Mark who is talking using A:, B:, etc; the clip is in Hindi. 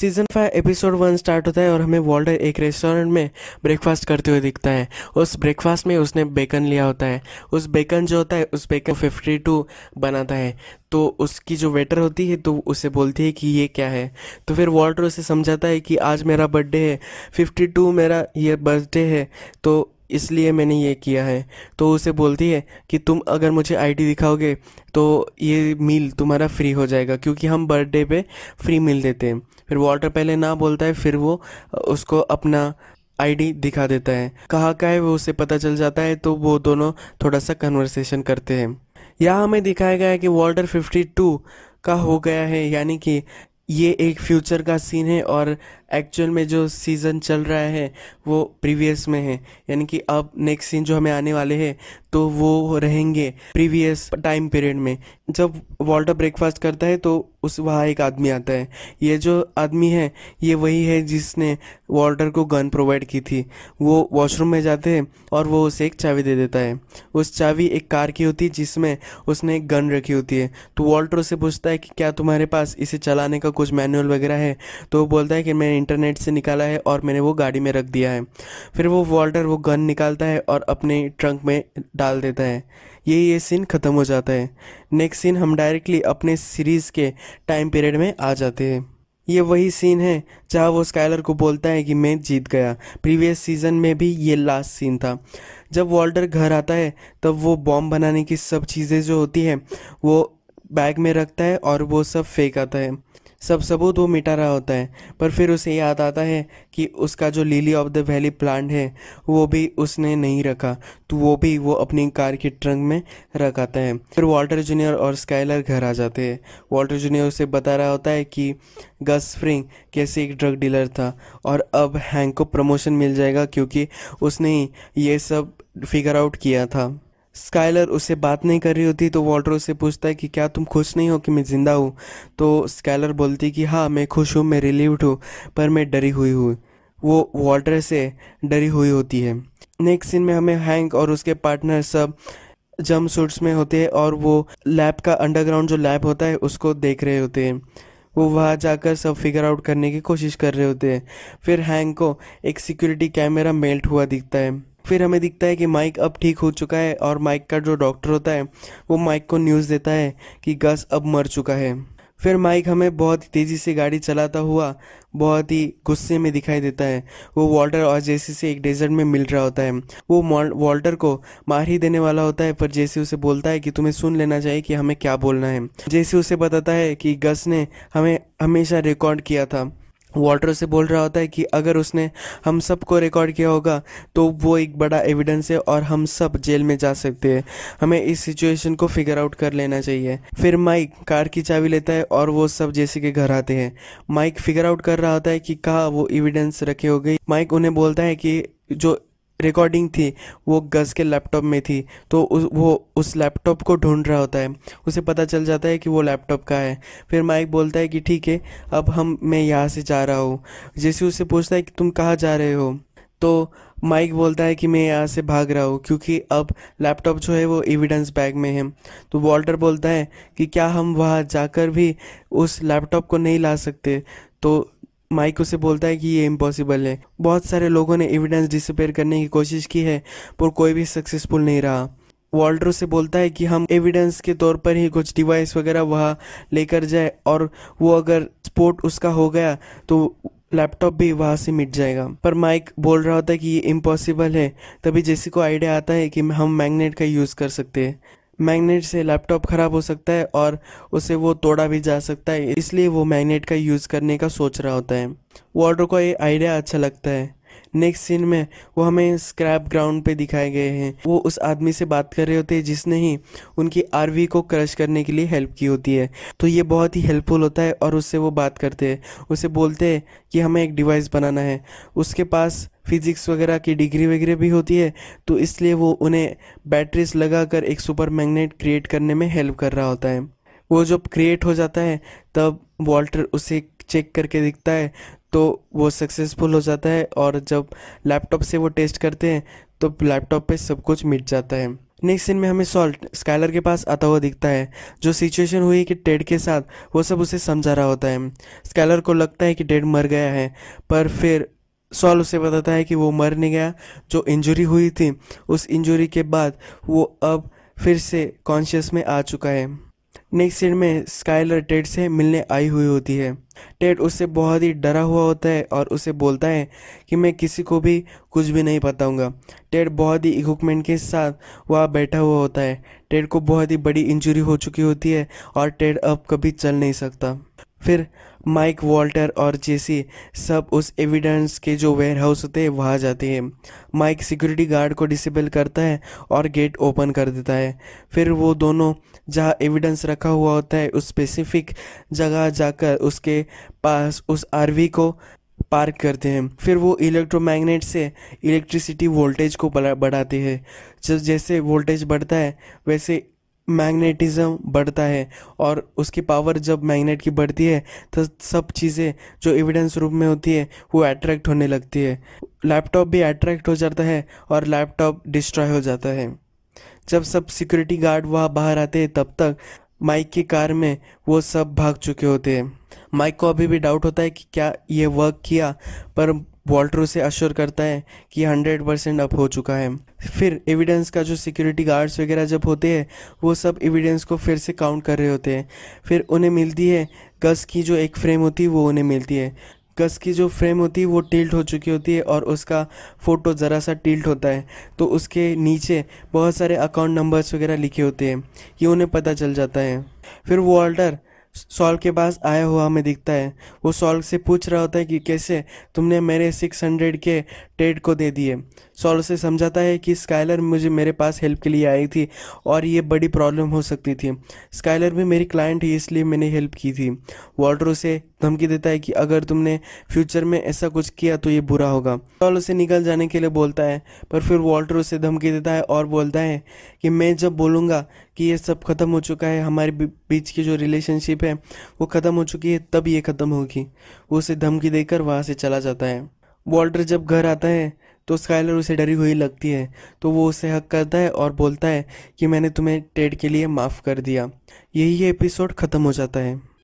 A: season five episode one start होता है और हमें वॉल्टर एक रेस्टोरेंट में ब्रेकफास्ट करते हुए दिखता है उस ब्रेकफास्ट में उसने बेकन लिया होता है उस बेकन जो होता है उस बेकन फिफ्टी टू बनाता है तो उसकी जो वेटर होती है तो उसे बोलती है कि ये क्या है तो फिर वॉल्टर उसे समझाता है कि आज मेरा बर्थडे है फिफ्टी टू मेरा ये बर्थडे है तो इसलिए मैंने ये किया है तो उसे बोलती है कि तुम अगर मुझे आईडी दिखाओगे तो ये मील तुम्हारा फ्री हो जाएगा क्योंकि हम बर्थडे पे फ्री मील देते हैं फिर वॉल्टर पहले ना बोलता है फिर वो उसको अपना आईडी दिखा देता है कहाँ का है वो उसे पता चल जाता है तो वो दोनों थोड़ा सा कन्वर्सेशन करते हैं यहाँ हमें दिखाया गया है कि वॉल्टर फिफ्टी का हो गया है यानी कि ये एक फ्यूचर का सीन है और एक्चुअल में जो सीज़न चल रहा है वो प्रीवियस में है यानी कि अब नेक्स्ट सीन जो हमें आने वाले हैं तो वो रहेंगे प्रीवियस टाइम पीरियड में जब वॉल्टर ब्रेकफास्ट करता है तो उस वहाँ एक आदमी आता है ये जो आदमी है ये वही है जिसने वॉल्टर को गन प्रोवाइड की थी वो वॉशरूम में जाते हैं और वो उसे एक चाबी दे देता है उस चाबी एक कार की होती है जिसमें उसने एक गन रखी होती है तो वॉल्टर उसे पूछता है कि क्या तुम्हारे पास इसे चलाने का कुछ मैनुअल वगैरह है तो वो बोलता है कि मैंने इंटरनेट से निकाला है और मैंने वो गाड़ी में रख दिया है फिर वो वॉल्टर वो गन निकालता है और अपने ट्रंक में डाल देता है यही ये सीन ख़त्म हो जाता है नेक्स्ट सीन हम डायरेक्टली अपने सीरीज़ के टाइम पीरियड में आ जाते हैं ये वही सीन है जहाँ वो स्काइलर को बोलता है कि मैं जीत गया प्रीवियस सीज़न में भी ये लास्ट सीन था जब वॉल्डर घर आता है तब वो बॉम्ब बनाने की सब चीज़ें जो होती हैं वो बैग में रखता है और वो सब फेंक आता है सब सबूत वो मिटा रहा होता है पर फिर उसे याद आता है कि उसका जो lily of the valley plant है वो भी उसने नहीं रखा तो वो भी वो अपनी कार के ट्रंक में रख आता है फिर वाल्टर जूनियर और स्काइलर घर आ जाते हैं वाल्टर जूनियर उसे बता रहा होता है कि गस फ्रिंग कैसे एक ड्रग डीलर था और अब हैंक को प्रमोशन मिल जाएगा क्योंकि उसने ये सब फिगर आउट किया था स्काइलर उससे बात नहीं कर रही होती तो वॉल्टर उससे पूछता है कि क्या तुम खुश नहीं हो कि मैं ज़िंदा हूँ तो स्काइलर बोलती कि हाँ मैं खुश हूँ मैं रिलीव्ड हूँ पर मैं डरी हुई हूँ वो वॉल्टर से डरी हुई होती है नेक्स्ट सीन में हमें हैंक और उसके पार्टनर सब जम सूट्स में होते हैं और वो लैब का अंडरग्राउंड जो लैब होता है उसको देख रहे होते हैं वो वहाँ जाकर सब फिगर आउट करने की कोशिश कर रहे होते हैं फिर हैंग को एक सिक्योरिटी कैमरा मेल्ट हुआ दिखता है फिर हमें दिखता है कि माइक अब ठीक हो चुका है और माइक का जो डॉक्टर होता है वो माइक को न्यूज़ देता है कि गस अब मर चुका है फिर माइक हमें बहुत ही तेज़ी से गाड़ी चलाता हुआ बहुत ही गुस्से में दिखाई देता है वो वाल्टर और जेसी से एक डेजर्ट में मिल रहा होता है वो वाल्टर को मार ही देने वाला होता है पर जेसी उसे बोलता है कि तुम्हें सुन लेना चाहिए कि हमें क्या बोलना है जेसी उसे बताता है कि गस ने हमें हमेशा रिकॉर्ड किया था वॉल्टर से बोल रहा होता है कि अगर उसने हम सबको रिकॉर्ड किया होगा तो वो एक बड़ा एविडेंस है और हम सब जेल में जा सकते हैं हमें इस सिचुएशन को फिगर आउट कर लेना चाहिए फिर माइक कार की चाबी लेता है और वो सब जैसे के घर आते हैं माइक फिगर आउट कर रहा होता है कि कहाँ वो एविडेंस रखे हो गई माइक उन्हें बोलता है कि जो रिकॉर्डिंग थी वो गज़ के लैपटॉप में थी तो उस वो उस लैपटॉप को ढूंढ रहा होता है उसे पता चल जाता है कि वो लैपटॉप का है फिर माइक बोलता है कि ठीक है अब हम मैं यहाँ से जा रहा हूँ जैसे उससे पूछता है कि तुम कहाँ जा रहे हो तो माइक बोलता है कि मैं यहाँ से भाग रहा हूँ क्योंकि अब लैपटॉप जो है वो एविडेंस बैग में है तो वॉल्टर बोलता है कि क्या हम वहाँ जाकर भी उस लैपटॉप को नहीं ला सकते तो माइक उसे बोलता है कि ये इम्पॉसिबल है बहुत सारे लोगों ने एविडेंस डिसपेयर करने की कोशिश की है पर कोई भी सक्सेसफुल नहीं रहा वॉल्टर उसे बोलता है कि हम एविडेंस के तौर पर ही कुछ डिवाइस वगैरह वहाँ लेकर जाए और वो अगर स्पोर्ट उसका हो गया तो लैपटॉप भी वहाँ से मिट जाएगा पर माइक बोल रहा होता है कि ये इम्पॉसिबल है तभी जैसे को आइडिया आता है कि हम मैग्नेट का यूज़ कर सकते हैं मैग्नेट से लैपटॉप ख़राब हो सकता है और उसे वो तोड़ा भी जा सकता है इसलिए वो मैग्नेट का यूज़ करने का सोच रहा होता है वॉल्डर को ये आइडिया अच्छा लगता है नेक्स्ट सीन में वो हमें स्क्रैप ग्राउंड पे दिखाए गए हैं वो उस आदमी से बात कर रहे होते हैं जिसने ही उनकी आरवी को क्रश करने के लिए हेल्प की होती है तो ये बहुत ही हेल्पफुल होता है और उससे वो बात करते हैं उसे बोलते हैं कि हमें एक डिवाइस बनाना है उसके पास फिज़िक्स वगैरह की डिग्री वगैरह भी होती है तो इसलिए वो उन्हें बैटरीज लगाकर एक सुपर मैग्नेट क्रिएट करने में हेल्प कर रहा होता है वो जब क्रिएट हो जाता है तब वॉल्टर उसे चेक करके दिखता है तो वो सक्सेसफुल हो जाता है और जब लैपटॉप से वो टेस्ट करते हैं तो लैपटॉप पे सब कुछ मिट जाता है नेक्स्ट सीन में हमें सॉल्ट स्काइलर के पास आता हुआ दिखता है जो सिचुएशन हुई कि टेड के साथ वो सब उसे समझा रहा होता है स्काइलर को लगता है कि टेड मर गया है पर फिर सॉल उसे बताता है कि वो मर नहीं गया जो इंजरी हुई थी उस इंजरी के बाद वो अब फिर से कॉन्शियस में आ चुका है नेक्स्ट सीन में स्काइलर टेड से मिलने आई हुई होती है टेड उससे बहुत ही डरा हुआ होता है और उसे बोलता है कि मैं किसी को भी कुछ भी नहीं बताऊंगा टेड बहुत ही इक्विपमेंट के साथ वहाँ बैठा हुआ होता है टेड को बहुत ही बड़ी इंजरी हो चुकी होती है और टेड अब कभी चल नहीं सकता फिर माइक वॉल्टर और जेसी सब उस एविडेंस के जो वेयर हाउस हैं वहाँ जाते हैं माइक सिक्योरिटी गार्ड को डिसेबल करता है और गेट ओपन कर देता है फिर वो दोनों जहाँ एविडेंस रखा हुआ होता है उस स्पेसिफिक जगह जाकर उसके पास उस आरवी को पार्क करते हैं फिर वो इलेक्ट्रोमैग्नेट से इलेक्ट्रिसिटी वोल्टेज को बढ़ाते हैं जब जैसे वोल्टेज बढ़ता है वैसे मैग्नेटिज़्म बढ़ता है और उसकी पावर जब मैग्नेट की बढ़ती है तो सब चीज़ें जो एविडेंस रूप में होती है वो अट्रैक्ट होने लगती है लैपटॉप भी अट्रैक्ट हो जाता है और लैपटॉप डिस्ट्रॉय हो जाता है जब सब सिक्योरिटी गार्ड वहाँ बाहर आते हैं तब तक माइक की कार में वो सब भाग चुके होते हैं माइक को अभी भी डाउट होता है कि क्या ये वर्क किया पर वॉल्ट्रो से अश्योर करता है कि हंड्रेड परसेंट अप हो चुका है फिर एविडेंस का जो सिक्योरिटी गार्ड्स वगैरह जब होते हैं वो सब एविडेंस को फिर से काउंट कर रहे होते हैं फिर उन्हें मिलती है गस की जो एक फ्रेम होती है वो उन्हें मिलती है गस की जो फ्रेम होती है वो टिल्ट हो चुकी होती है और उसका फ़ोटो ज़रा सा टिल्ट होता है तो उसके नीचे बहुत सारे अकाउंट नंबर्स वगैरह लिखे होते हैं ये उन्हें पता चल जाता है फिर वॉल्टर सॉल के पास आया हुआ हमें दिखता है वो सॉल से पूछ रहा होता है कि कैसे तुमने मेरे सिक्स हंड्रेड के टेड को दे दिए सॉल से समझाता है कि स्काइलर मुझे मेरे पास हेल्प के लिए आई थी और ये बड़ी प्रॉब्लम हो सकती थी स्काइलर भी मेरी क्लाइंट ही इसलिए मैंने हेल्प की थी वॉल्ट्रो से धमकी देता है कि अगर तुमने फ्यूचर में ऐसा कुछ किया तो ये बुरा होगा पॉल उसे निकल जाने के लिए बोलता है पर फिर वॉल्टर उसे धमकी देता है और बोलता है कि मैं जब बोलूँगा कि ये सब ख़त्म हो चुका है हमारे बीच की जो रिलेशनशिप है वो ख़त्म हो चुकी है तब ये ख़त्म होगी वो उसे धमकी देकर वहाँ से चला जाता है वॉल्टर जब घर आता है तो स्काइलर उसे डरी हुई लगती है तो वो उसे हक करता है और बोलता है कि मैंने तुम्हें टेड के लिए माफ़ कर दिया यही एपिसोड ख़त्म हो जाता है